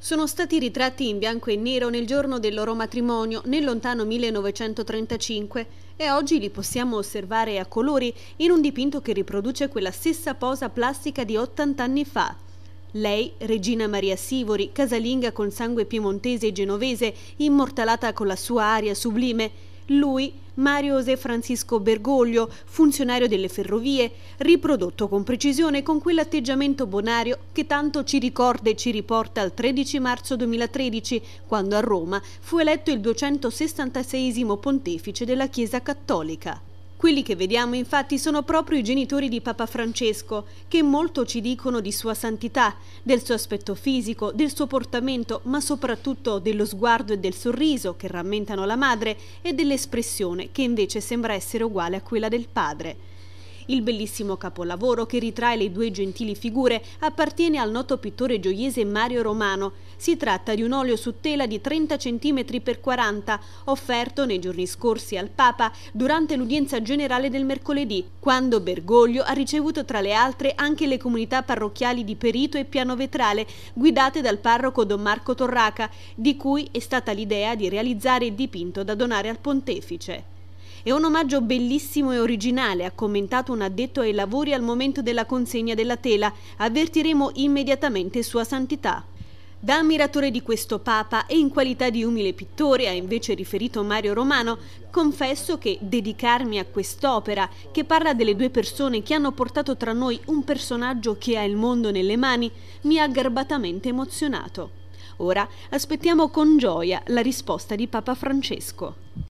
Sono stati ritratti in bianco e nero nel giorno del loro matrimonio, nel lontano 1935, e oggi li possiamo osservare a colori in un dipinto che riproduce quella stessa posa plastica di 80 anni fa. Lei, Regina Maria Sivori, casalinga con sangue piemontese e genovese, immortalata con la sua aria sublime, lui, Mario José Francisco Bergoglio, funzionario delle ferrovie, riprodotto con precisione con quell'atteggiamento bonario che tanto ci ricorda e ci riporta al 13 marzo 2013, quando a Roma fu eletto il 266 pontefice della Chiesa Cattolica. Quelli che vediamo infatti sono proprio i genitori di Papa Francesco, che molto ci dicono di sua santità, del suo aspetto fisico, del suo portamento, ma soprattutto dello sguardo e del sorriso che rammentano la madre e dell'espressione che invece sembra essere uguale a quella del padre. Il bellissimo capolavoro che ritrae le due gentili figure appartiene al noto pittore gioiese Mario Romano. Si tratta di un olio su tela di 30 cm x 40, offerto nei giorni scorsi al Papa durante l'udienza generale del mercoledì, quando Bergoglio ha ricevuto tra le altre anche le comunità parrocchiali di Perito e Piano Vetrale, guidate dal parroco Don Marco Torraca, di cui è stata l'idea di realizzare il dipinto da donare al pontefice. È un omaggio bellissimo e originale, ha commentato un addetto ai lavori al momento della consegna della tela. Avvertiremo immediatamente Sua Santità. Da ammiratore di questo Papa e in qualità di umile pittore, ha invece riferito Mario Romano, confesso che dedicarmi a quest'opera, che parla delle due persone che hanno portato tra noi un personaggio che ha il mondo nelle mani, mi ha garbatamente emozionato. Ora aspettiamo con gioia la risposta di Papa Francesco.